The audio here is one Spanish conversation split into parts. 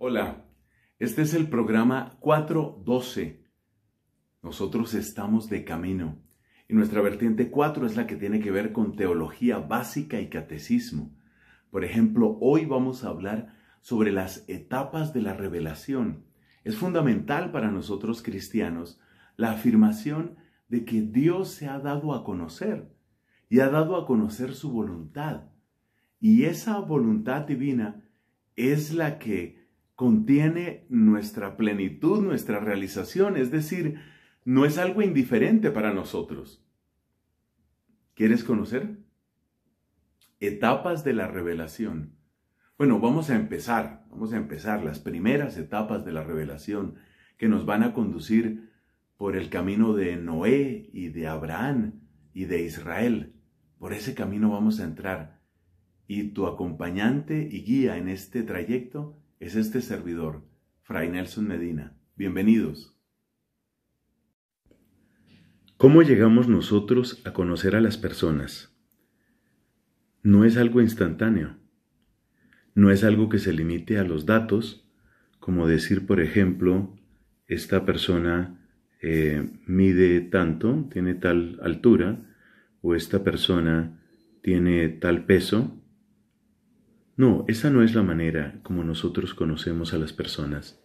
Hola, este es el programa 412. Nosotros estamos de camino y nuestra vertiente 4 es la que tiene que ver con teología básica y catecismo. Por ejemplo, hoy vamos a hablar sobre las etapas de la revelación. Es fundamental para nosotros cristianos la afirmación de que Dios se ha dado a conocer y ha dado a conocer su voluntad. Y esa voluntad divina es la que contiene nuestra plenitud, nuestra realización, es decir, no es algo indiferente para nosotros. ¿Quieres conocer? Etapas de la revelación. Bueno, vamos a empezar, vamos a empezar las primeras etapas de la revelación que nos van a conducir por el camino de Noé y de Abraham y de Israel. Por ese camino vamos a entrar. Y tu acompañante y guía en este trayecto es este servidor, Fray Nelson Medina. Bienvenidos. ¿Cómo llegamos nosotros a conocer a las personas? No es algo instantáneo. No es algo que se limite a los datos, como decir, por ejemplo, esta persona eh, mide tanto, tiene tal altura, o esta persona tiene tal peso, no, esa no es la manera como nosotros conocemos a las personas.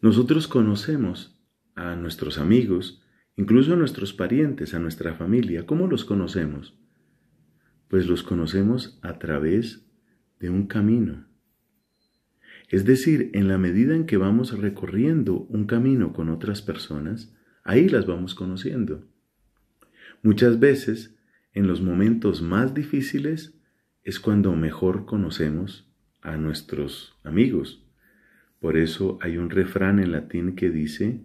Nosotros conocemos a nuestros amigos, incluso a nuestros parientes, a nuestra familia. ¿Cómo los conocemos? Pues los conocemos a través de un camino. Es decir, en la medida en que vamos recorriendo un camino con otras personas, ahí las vamos conociendo. Muchas veces, en los momentos más difíciles, es cuando mejor conocemos a nuestros amigos. Por eso hay un refrán en latín que dice,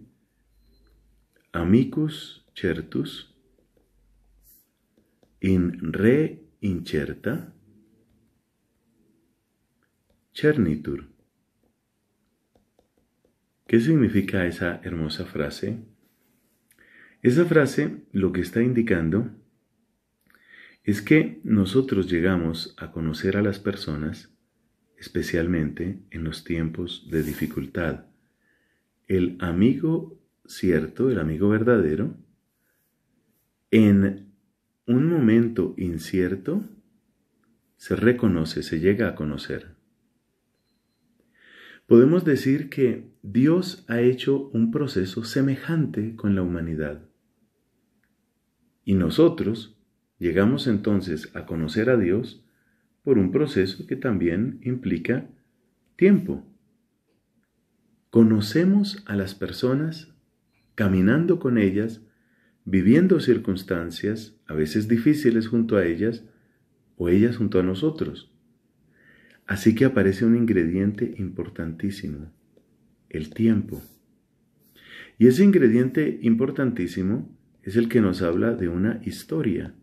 amicus certus in re incerta cernitur. ¿Qué significa esa hermosa frase? Esa frase lo que está indicando es que nosotros llegamos a conocer a las personas, especialmente en los tiempos de dificultad. El amigo cierto, el amigo verdadero, en un momento incierto, se reconoce, se llega a conocer. Podemos decir que Dios ha hecho un proceso semejante con la humanidad. Y nosotros Llegamos entonces a conocer a Dios por un proceso que también implica tiempo. Conocemos a las personas caminando con ellas, viviendo circunstancias a veces difíciles junto a ellas o ellas junto a nosotros. Así que aparece un ingrediente importantísimo, el tiempo. Y ese ingrediente importantísimo es el que nos habla de una historia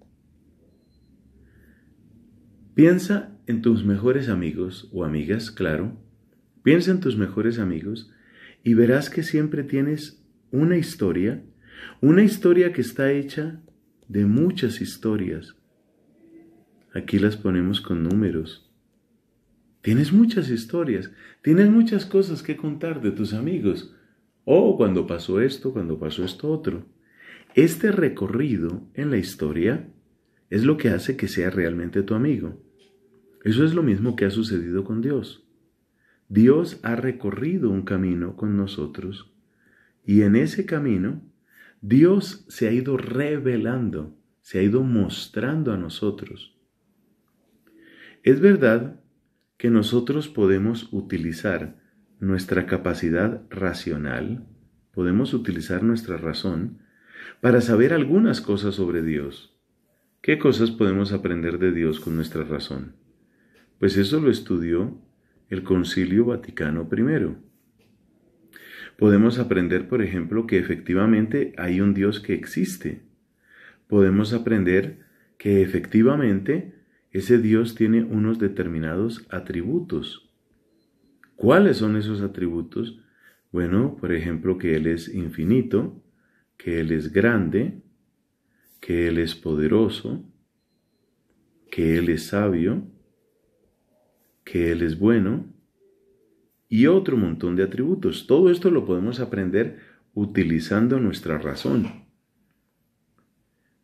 Piensa en tus mejores amigos o amigas, claro. Piensa en tus mejores amigos y verás que siempre tienes una historia, una historia que está hecha de muchas historias. Aquí las ponemos con números. Tienes muchas historias, tienes muchas cosas que contar de tus amigos. Oh, cuando pasó esto, cuando pasó esto otro. Este recorrido en la historia es lo que hace que sea realmente tu amigo. Eso es lo mismo que ha sucedido con Dios. Dios ha recorrido un camino con nosotros y en ese camino Dios se ha ido revelando, se ha ido mostrando a nosotros. Es verdad que nosotros podemos utilizar nuestra capacidad racional, podemos utilizar nuestra razón para saber algunas cosas sobre Dios. ¿Qué cosas podemos aprender de Dios con nuestra razón? Pues eso lo estudió el Concilio Vaticano I. Podemos aprender, por ejemplo, que efectivamente hay un Dios que existe. Podemos aprender que efectivamente ese Dios tiene unos determinados atributos. ¿Cuáles son esos atributos? Bueno, por ejemplo, que Él es infinito, que Él es grande, que Él es poderoso, que Él es sabio, que Él es bueno y otro montón de atributos. Todo esto lo podemos aprender utilizando nuestra razón.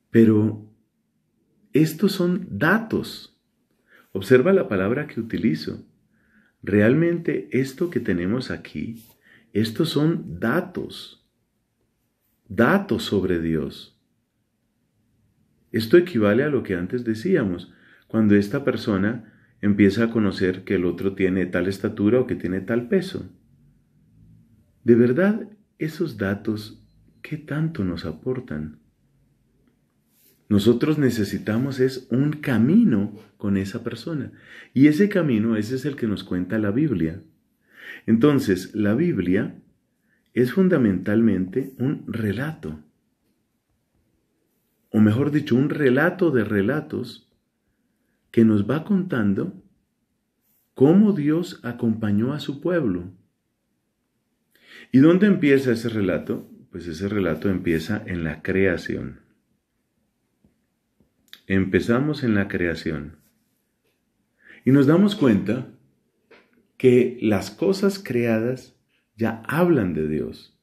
Pero estos son datos. Observa la palabra que utilizo. Realmente esto que tenemos aquí, estos son datos. Datos sobre Dios. Esto equivale a lo que antes decíamos, cuando esta persona empieza a conocer que el otro tiene tal estatura o que tiene tal peso. De verdad, esos datos, ¿qué tanto nos aportan? Nosotros necesitamos es un camino con esa persona. Y ese camino, ese es el que nos cuenta la Biblia. Entonces, la Biblia es fundamentalmente un relato. O mejor dicho, un relato de relatos que nos va contando cómo Dios acompañó a su pueblo. ¿Y dónde empieza ese relato? Pues ese relato empieza en la creación. Empezamos en la creación. Y nos damos cuenta que las cosas creadas ya hablan de Dios.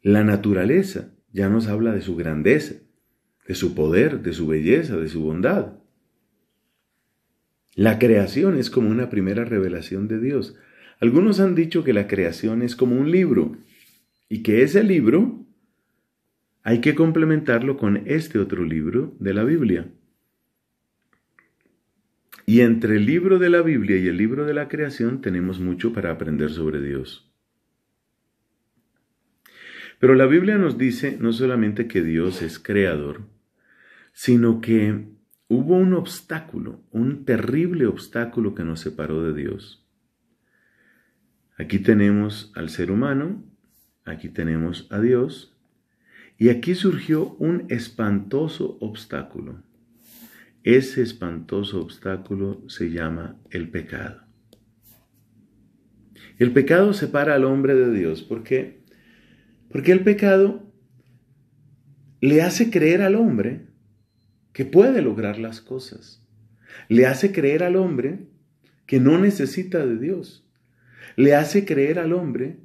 La naturaleza ya nos habla de su grandeza de su poder, de su belleza, de su bondad. La creación es como una primera revelación de Dios. Algunos han dicho que la creación es como un libro y que ese libro hay que complementarlo con este otro libro de la Biblia. Y entre el libro de la Biblia y el libro de la creación tenemos mucho para aprender sobre Dios. Pero la Biblia nos dice no solamente que Dios es creador, sino que hubo un obstáculo, un terrible obstáculo que nos separó de Dios. Aquí tenemos al ser humano, aquí tenemos a Dios, y aquí surgió un espantoso obstáculo. Ese espantoso obstáculo se llama el pecado. El pecado separa al hombre de Dios porque porque el pecado le hace creer al hombre que puede lograr las cosas. Le hace creer al hombre que no necesita de Dios. Le hace creer al hombre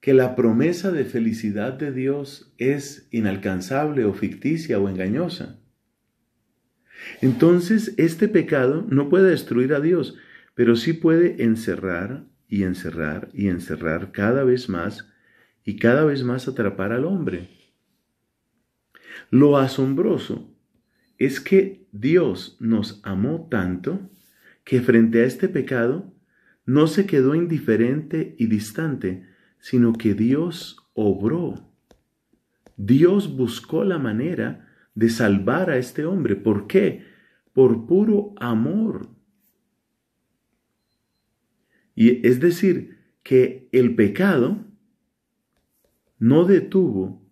que la promesa de felicidad de Dios es inalcanzable o ficticia o engañosa. Entonces, este pecado no puede destruir a Dios, pero sí puede encerrar y encerrar y encerrar cada vez más y cada vez más atrapar al hombre. Lo asombroso es que Dios nos amó tanto que frente a este pecado no se quedó indiferente y distante, sino que Dios obró. Dios buscó la manera de salvar a este hombre. ¿Por qué? Por puro amor. Y es decir, que el pecado no detuvo,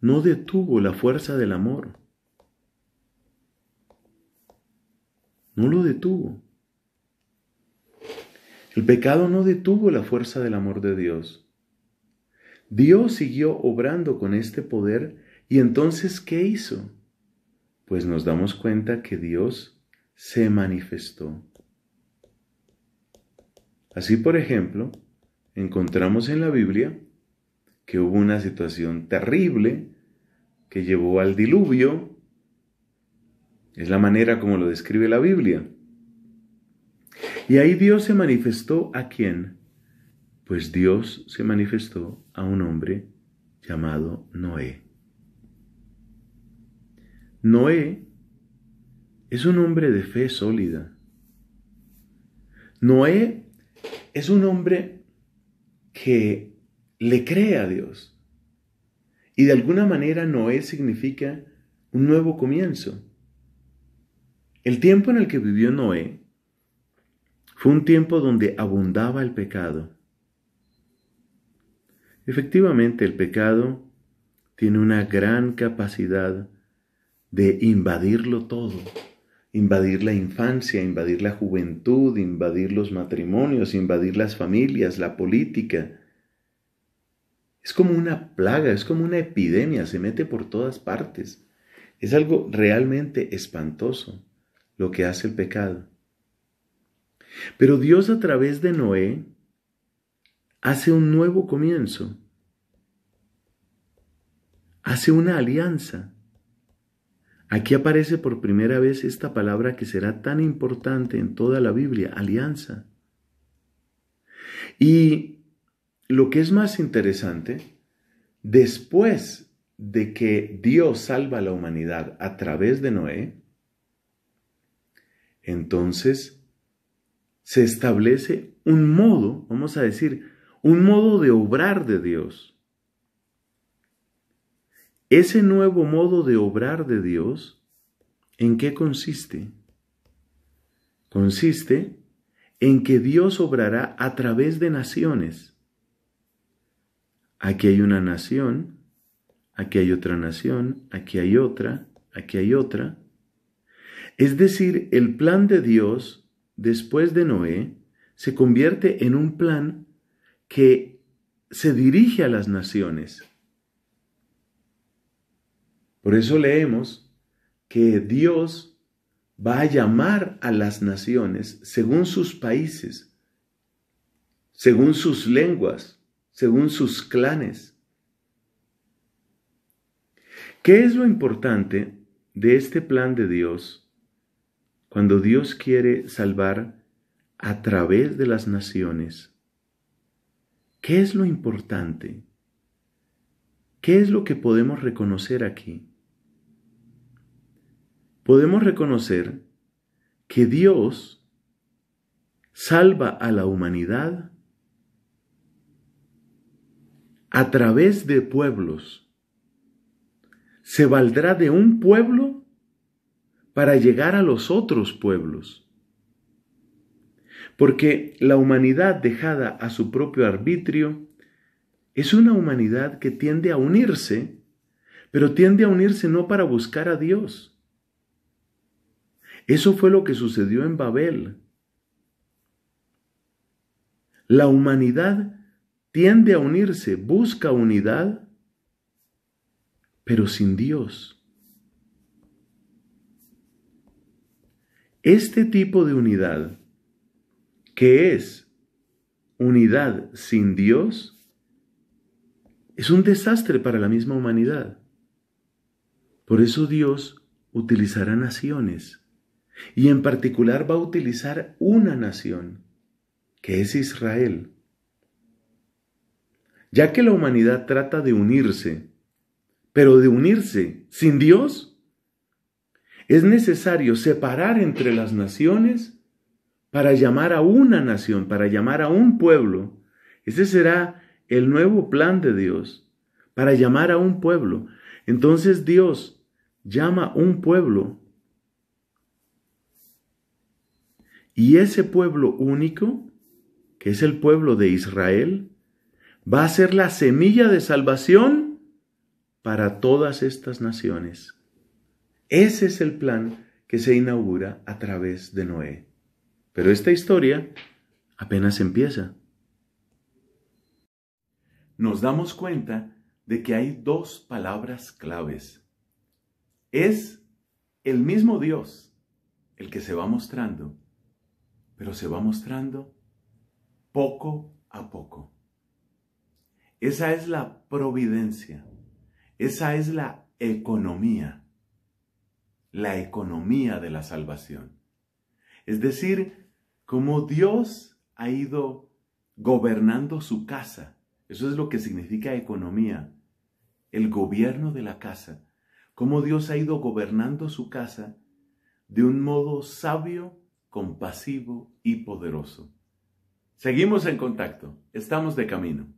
no detuvo la fuerza del amor. No lo detuvo. El pecado no detuvo la fuerza del amor de Dios. Dios siguió obrando con este poder y entonces ¿qué hizo? Pues nos damos cuenta que Dios se manifestó. Así, por ejemplo, encontramos en la Biblia que hubo una situación terrible que llevó al diluvio. Es la manera como lo describe la Biblia. Y ahí Dios se manifestó a quién? Pues Dios se manifestó a un hombre llamado Noé. Noé es un hombre de fe sólida. Noé es un hombre que le cree a Dios. Y de alguna manera Noé significa un nuevo comienzo. El tiempo en el que vivió Noé fue un tiempo donde abundaba el pecado. Efectivamente, el pecado tiene una gran capacidad de invadirlo todo invadir la infancia, invadir la juventud, invadir los matrimonios, invadir las familias, la política. Es como una plaga, es como una epidemia, se mete por todas partes. Es algo realmente espantoso lo que hace el pecado. Pero Dios a través de Noé hace un nuevo comienzo, hace una alianza Aquí aparece por primera vez esta palabra que será tan importante en toda la Biblia, alianza. Y lo que es más interesante, después de que Dios salva a la humanidad a través de Noé, entonces se establece un modo, vamos a decir, un modo de obrar de Dios. Ese nuevo modo de obrar de Dios, ¿en qué consiste? Consiste en que Dios obrará a través de naciones. Aquí hay una nación, aquí hay otra nación, aquí hay otra, aquí hay otra. Es decir, el plan de Dios después de Noé se convierte en un plan que se dirige a las naciones. Por eso leemos que Dios va a llamar a las naciones según sus países, según sus lenguas, según sus clanes. ¿Qué es lo importante de este plan de Dios cuando Dios quiere salvar a través de las naciones? ¿Qué es lo importante? ¿Qué es lo que podemos reconocer aquí? podemos reconocer que Dios salva a la humanidad a través de pueblos. Se valdrá de un pueblo para llegar a los otros pueblos. Porque la humanidad dejada a su propio arbitrio es una humanidad que tiende a unirse, pero tiende a unirse no para buscar a Dios, eso fue lo que sucedió en Babel. La humanidad tiende a unirse, busca unidad, pero sin Dios. Este tipo de unidad, que es unidad sin Dios, es un desastre para la misma humanidad. Por eso Dios utilizará naciones y en particular va a utilizar una nación, que es Israel. Ya que la humanidad trata de unirse, pero de unirse sin Dios, es necesario separar entre las naciones para llamar a una nación, para llamar a un pueblo. Ese será el nuevo plan de Dios, para llamar a un pueblo. Entonces Dios llama a un pueblo Y ese pueblo único, que es el pueblo de Israel, va a ser la semilla de salvación para todas estas naciones. Ese es el plan que se inaugura a través de Noé. Pero esta historia apenas empieza. Nos damos cuenta de que hay dos palabras claves. Es el mismo Dios el que se va mostrando pero se va mostrando poco a poco. Esa es la providencia, esa es la economía, la economía de la salvación. Es decir, cómo Dios ha ido gobernando su casa, eso es lo que significa economía, el gobierno de la casa, cómo Dios ha ido gobernando su casa de un modo sabio compasivo y poderoso. Seguimos en contacto, estamos de camino.